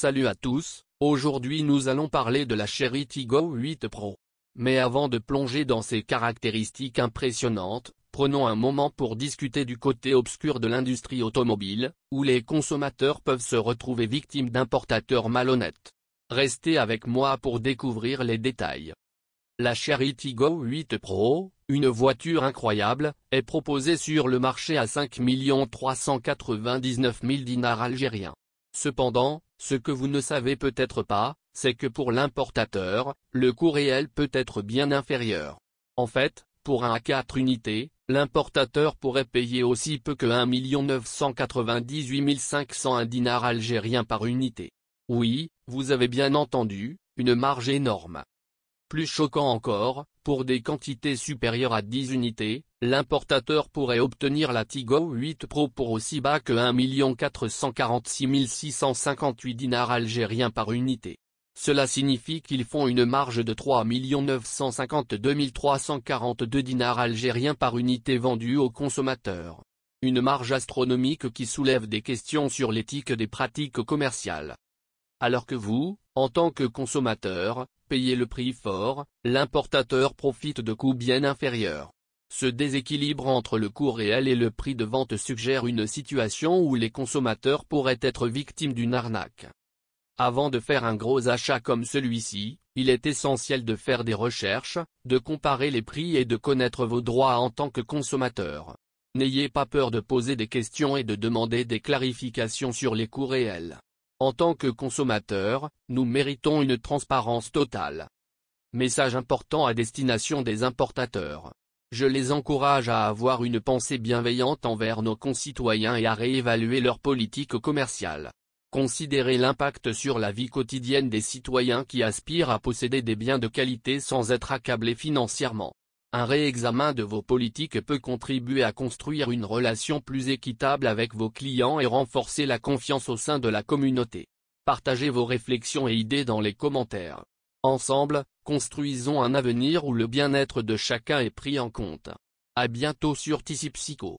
Salut à tous, aujourd'hui nous allons parler de la Cherry Go 8 Pro. Mais avant de plonger dans ses caractéristiques impressionnantes, prenons un moment pour discuter du côté obscur de l'industrie automobile, où les consommateurs peuvent se retrouver victimes d'importateurs malhonnêtes. Restez avec moi pour découvrir les détails. La Cherry Go 8 Pro, une voiture incroyable, est proposée sur le marché à 5 399 000 dinars algériens. Cependant, ce que vous ne savez peut-être pas, c'est que pour l'importateur, le coût réel peut être bien inférieur. En fait, pour un à 4 unités, l'importateur pourrait payer aussi peu que 1 998 501 dinars algériens par unité. Oui, vous avez bien entendu, une marge énorme. Plus choquant encore, pour des quantités supérieures à 10 unités, l'importateur pourrait obtenir la Tigo 8 Pro pour aussi bas que 1 446 658 dinars algériens par unité. Cela signifie qu'ils font une marge de 3 952 342 dinars algériens par unité vendue aux consommateurs. Une marge astronomique qui soulève des questions sur l'éthique des pratiques commerciales. Alors que vous, en tant que consommateur, payez le prix fort, l'importateur profite de coûts bien inférieurs. Ce déséquilibre entre le coût réel et le prix de vente suggère une situation où les consommateurs pourraient être victimes d'une arnaque. Avant de faire un gros achat comme celui-ci, il est essentiel de faire des recherches, de comparer les prix et de connaître vos droits en tant que consommateur. N'ayez pas peur de poser des questions et de demander des clarifications sur les coûts réels. En tant que consommateur, nous méritons une transparence totale. Message important à destination des importateurs. Je les encourage à avoir une pensée bienveillante envers nos concitoyens et à réévaluer leur politique commerciale. Considérez l'impact sur la vie quotidienne des citoyens qui aspirent à posséder des biens de qualité sans être accablés financièrement. Un réexamen de vos politiques peut contribuer à construire une relation plus équitable avec vos clients et renforcer la confiance au sein de la communauté. Partagez vos réflexions et idées dans les commentaires. Ensemble, construisons un avenir où le bien-être de chacun est pris en compte. À bientôt sur Psycho.